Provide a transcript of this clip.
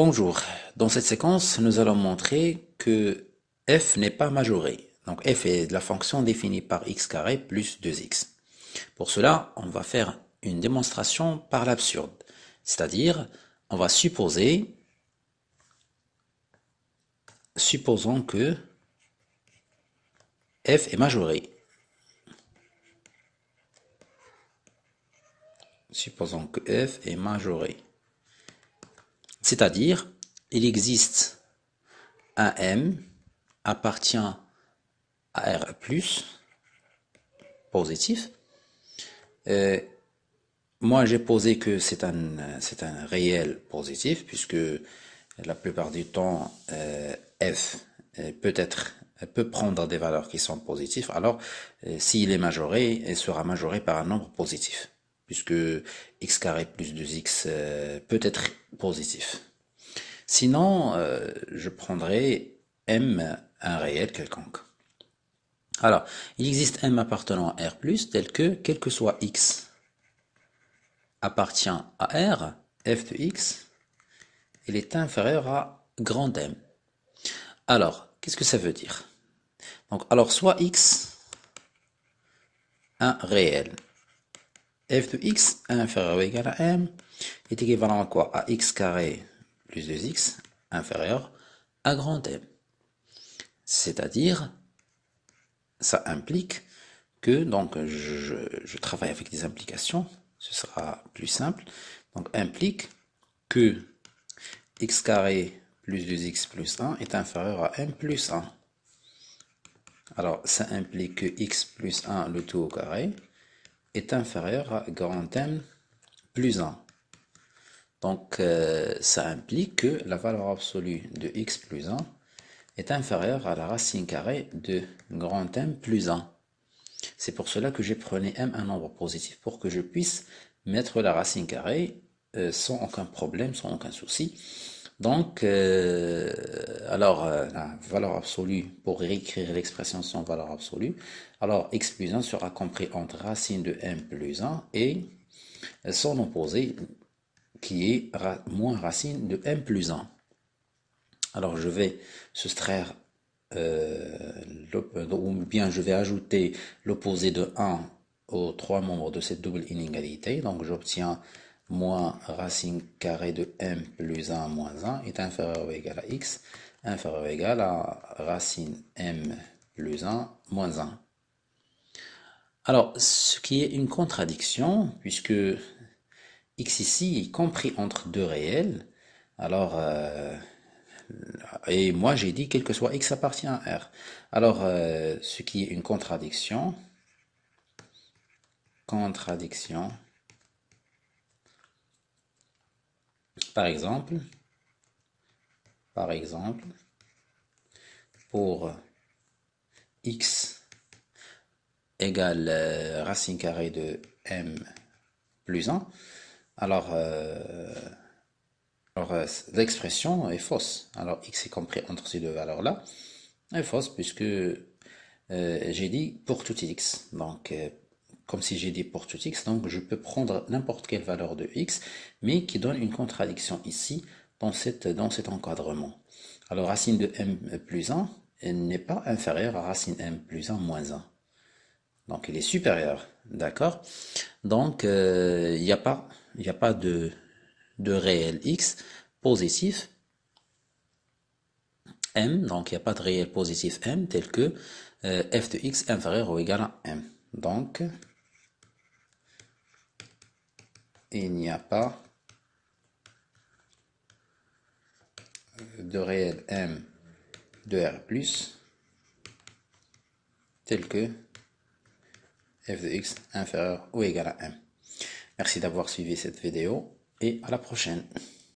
Bonjour, dans cette séquence, nous allons montrer que f n'est pas majoré. Donc f est la fonction définie par x carré plus 2x. Pour cela, on va faire une démonstration par l'absurde. C'est-à-dire, on va supposer, supposons que f est majoré. Supposons que f est majoré. C'est-à-dire, il existe un M appartient à R positif. Euh, moi, j'ai posé que c'est un, c'est un réel positif, puisque la plupart du temps, euh, F euh, peut être peut prendre des valeurs qui sont positives, alors s'il est majoré, il sera majoré par un nombre positif, puisque x carré plus 2x peut être positif. Sinon, euh, je prendrai M, un réel quelconque. Alors, il existe M appartenant à R+, tel que, quel que soit X appartient à R, F de X, il est inférieur à grand M. Alors, qu'est-ce que ça veut dire Donc, alors, soit X, un réel, f de x inférieur ou égal à m est équivalent à quoi À x carré plus 2x inférieur à grand M. C'est-à-dire, ça implique que, donc, je, je, travaille avec des implications, ce sera plus simple. Donc, implique que x carré plus 2x plus 1 est inférieur à m plus 1. Alors, ça implique que x plus 1, le tout au carré, est inférieur à grand M plus 1. Donc, euh, ça implique que la valeur absolue de x plus 1 est inférieure à la racine carrée de grand M plus 1. C'est pour cela que j'ai prenais M un nombre positif pour que je puisse mettre la racine carrée euh, sans aucun problème, sans aucun souci. Donc, euh, alors, euh, la valeur absolue, pour réécrire l'expression sans valeur absolue, alors x plus 1 sera compris entre racine de m plus 1 et son opposé, qui est moins racine de m plus 1. Alors, je vais soustraire, euh, ou bien je vais ajouter l'opposé de 1 aux trois membres de cette double inégalité. Donc, j'obtiens moins racine carré de m plus 1 moins 1 est inférieur ou égal à x, inférieur ou égal à racine m plus 1 moins 1. Alors, ce qui est une contradiction, puisque x ici est compris entre deux réels, alors, euh, et moi j'ai dit quel que soit x appartient à R. Alors, euh, ce qui est une contradiction, contradiction, Par exemple, par exemple, pour x égale euh, racine carrée de m plus 1, alors, euh, euh, l'expression est fausse. Alors x est compris entre ces deux valeurs-là est fausse puisque j'ai dit pour tout x. Donc comme si j'ai des portes x, donc je peux prendre n'importe quelle valeur de x, mais qui donne une contradiction ici, dans, cette, dans cet encadrement. Alors racine de m plus 1 n'est pas inférieure à racine m plus 1 moins 1. Donc il est supérieur, d'accord Donc il euh, n'y a pas, a pas de, réel x positif m, donc il n'y a pas de réel positif m tel que euh, f de x inférieur ou égal à m. Donc il n'y a pas de réel M de R plus tel que f de x inférieur ou égal à M. Merci d'avoir suivi cette vidéo et à la prochaine.